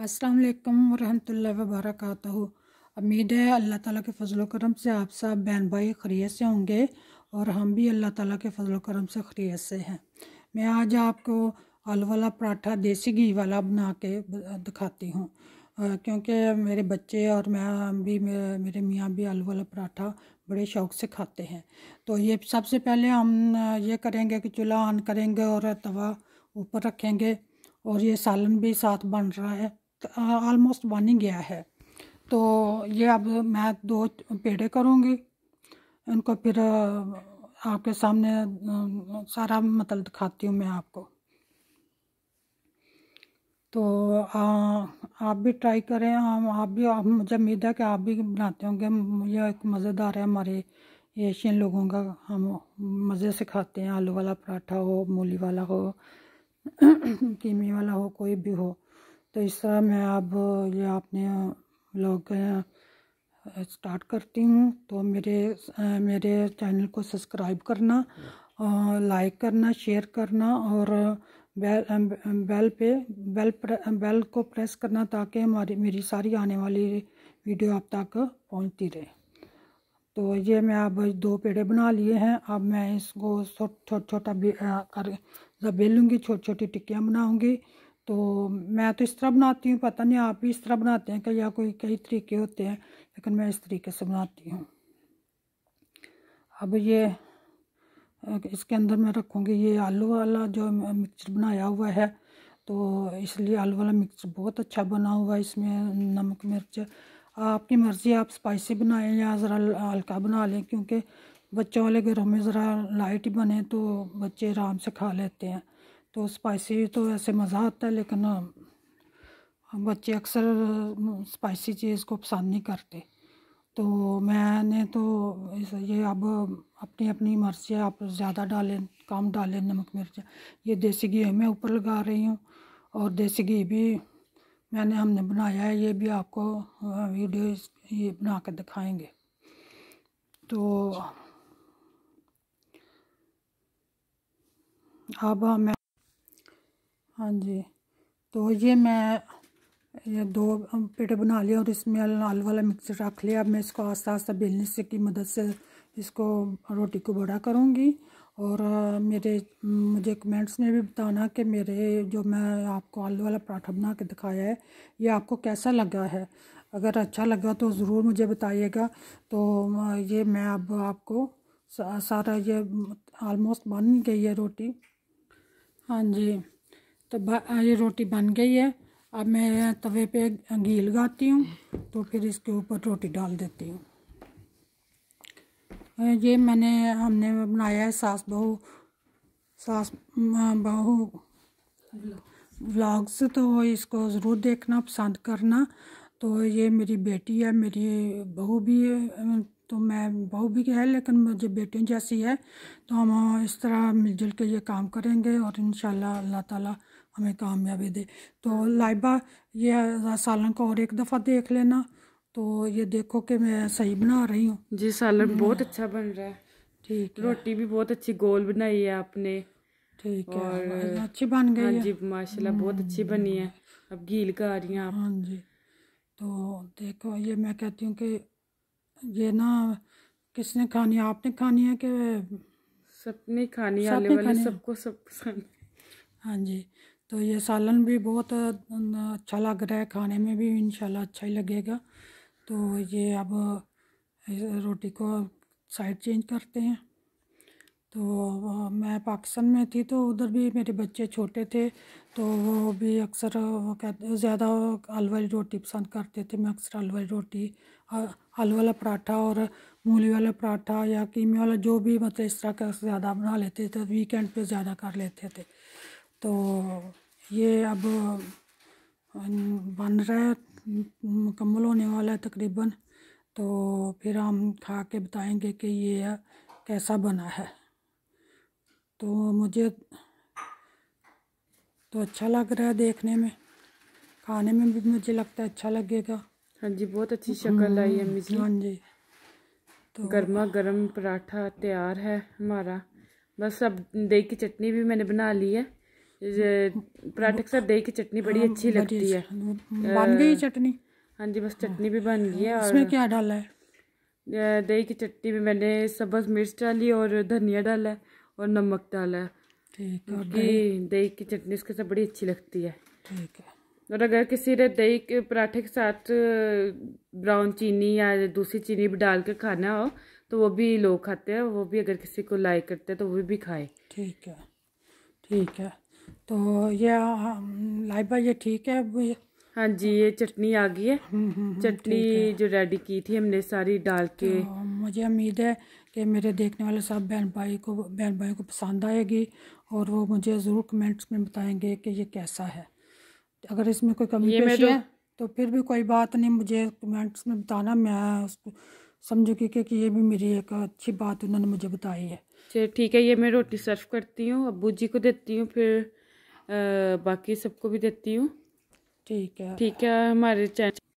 अस्सलाम वरहमल वबरक उम्मीद है अल्लाह ताला के फजल करम से आप सब बहन भाई खरीत से होंगे और हम भी अल्लाह ताला के फजल करम से खरीत से हैं मैं आज आपको आलू वाला पराठा देसी घी वाला बना के दिखाती हूँ क्योंकि मेरे बच्चे और मैं भी मेरे मियाँ भी आलू वाला पराठा बड़े शौक़ से खाते हैं तो ये सबसे पहले हम ये करेंगे कि चूल्हा ऑन करेंगे और तवा ऊपर रखेंगे और ये सालन भी साथ बन रहा है ऑलमोस्ट बन ही गया है तो ये अब मैं दो पेड़े करूँगी इनको फिर आपके सामने सारा मतलब दिखाती हूँ मैं आपको तो आ, आप भी ट्राई करें हम आप भी आप मुझे उम्मीद है कि आप भी बनाते होंगे यह एक मज़ेदार है हमारे एशियन लोगों का हम मज़े से खाते हैं आलू वाला पराठा हो मूली वाला हो कीमी वाला हो कोई भी हो तो इस तरह मैं अब ये आपने ब्लॉग स्टार्ट करती हूँ तो मेरे मेरे चैनल को सब्सक्राइब करना लाइक करना शेयर करना और बेल बेल पे बेल बेल को प्रेस करना ताकि हमारी मेरी सारी आने वाली वीडियो आप तक पहुँचती रहे तो ये मैं अब दो पेड़े बना लिए हैं अब मैं इसको छोटा छोटा कर बेलूँगी छोटी छोटी टिक्कियाँ बनाऊँगी तो मैं तो इस तरह बनाती हूँ पता नहीं आप भी इस तरह बनाते हैं कई या कोई कई तरीके होते हैं लेकिन मैं इस तरीके से बनाती हूँ अब ये इसके अंदर मैं रखूँगी ये आलू वाला जो मिक्सचर बनाया हुआ है तो इसलिए आलू वाला मिक्सचर बहुत अच्छा बना हुआ है इसमें नमक मिर्च आपकी मर्ज़ी आप स्पाइसी बनाएं या ज़रा हल्का बना लें क्योंकि बच्चों वाले घरों में ज़रा लाइट बने तो बच्चे आराम से खा लेते हैं तो स्पाइसी तो ऐसे मज़ा आता है लेकिन बच्चे अक्सर स्पाइसी चीज़ को पसंद नहीं करते तो मैंने तो ये अब अपनी अपनी मर्ज़ी है आप ज़्यादा डालें कम डालें नमक मिर्च ये देसी घी मैं ऊपर लगा रही हूँ और देसी घी भी मैंने हमने बनाया है ये भी आपको वीडियो ये बना कर दिखाएंगे तो अच्छा। अब मैं हाँ जी तो ये मैं ये दो पेटे बना लिया और इसमें लाल वाला मिक्सचर रख लिया अब मैं इसको आस्ता आस्ता बेलने से की मदद से इसको रोटी को बड़ा करूँगी और मेरे मुझे कमेंट्स में भी बताना कि मेरे जो मैं आपको आलू वाला पराठा बना के दिखाया है ये आपको कैसा लगा है अगर अच्छा लगा तो ज़रूर मुझे बताइएगा तो ये मैं अब आपको सारा ये आलमोस्ट बन गई है रोटी हाँ जी तो ये रोटी बन गई है अब मैं तवे पे घी लगाती हूँ तो फिर इसके ऊपर रोटी डाल देती हूँ ये मैंने हमने बनाया है सास बहू सास बहू व्लॉग्स तो इसको ज़रूर देखना पसंद करना तो ये मेरी बेटी है मेरी बहू भी तो मैं बहू भी है लेकिन मुझे बेटियों जैसी है तो हम इस तरह मिलजुल के ये काम करेंगे और इन अल्लाह ताला हमें कामयाबी दे तो लाइबा ये सालन को और एक दफ़ा देख लेना तो ये देखो कि मैं सही बना रही हूँ जी सालन बहुत अच्छा बन रहा है ठीक रोटी भी बहुत अच्छी गोल बनाई है आपने ठीक है अच्छी बन गई हाँ जी माशाल्लाह बहुत हम्म, अच्छी बनी है अब गील का आ रही हैं आप हाँ जी तो देखो ये मैं कहती हूँ कि ये ना किसने खानी है आपने खानी है कि सबने खानी है आले खानी सबको सब पसंद हाँ जी तो ये सालन भी बहुत अच्छा लग रहा है खाने में भी इंशाल्लाह अच्छा ही लगेगा तो ये अब रोटी को साइड चेंज करते हैं तो मैं पाकिस्तान में थी तो उधर भी मेरे बच्चे छोटे थे तो वो भी अक्सर वो कहते ज़्यादा आलू वाली रोटी पसंद करते थे मैं अक्सर आलू वाली रोटी आलू वाला पराठा और मूली वाला पराठा या कीमे वाला जो भी मतलब इस तरह का ज़्यादा बना लेते थे वीकेंड पे ज़्यादा कर लेते थे तो ये अब बन रहा है मुकम्मल होने वाला है तकरीबन तो फिर हम खा के बताएंगे कि ये कैसा बना है तो मुझे तो अच्छा लग रहा है देखने में खाने में भी मुझे लगता है अच्छा लगेगा हाँ जी बहुत अच्छी शक्ल आई है मिजी हाँ जी तो गर्मा गर्म पराठा तैयार है हमारा बस अब दही की चटनी भी मैंने बना ली है पराठे के साथ दही की चटनी बड़ी हाँ, अच्छी लगती है बन गई चटनी हाँ जी बस चटनी भी बन गई है और इसमें क्या डाला है दही की चटनी में मैंने सब्ज़ मिर्च डाली और धनिया डाला है और नमक डाला है ठीक है दही की चटनी उसके साथ बड़ी अच्छी लगती है ठीक है और अगर किसी ने दही के पराठे के साथ ब्राउन चीनी या दूसरी चीनी भी डाल के खाना हो तो वो भी लोग खाते हैं वो भी अगर किसी को लाइक करते हैं तो वो भी खाए ठीक है ठीक है तो ये लाइबा ये ठीक है हाँ जी ये चटनी आ गई है हम्म, हम्म, हम्म, चटनी जो रेडी की थी हमने सारी डाल तो के तो मुझे उम्मीद है कि मेरे देखने वाले सब बहन भाई को बहन भाई को पसंद आएगी और वो मुझे ज़रूर कमेंट्स में बताएंगे कि ये कैसा है अगर इसमें कोई कमी पेशी तो है तो फिर भी कोई बात नहीं मुझे कमेंट्स में बताना मैं उसको समझूंगी कि, कि ये भी मेरी एक अच्छी बात उन्होंने मुझे बताई है चलिए ठीक है ये मैं रोटी सर्व करती हूँ अबू जी को देती हूँ फिर आ, बाकी सबको भी देती हूँ ठीक है ठीक है हमारे चैनल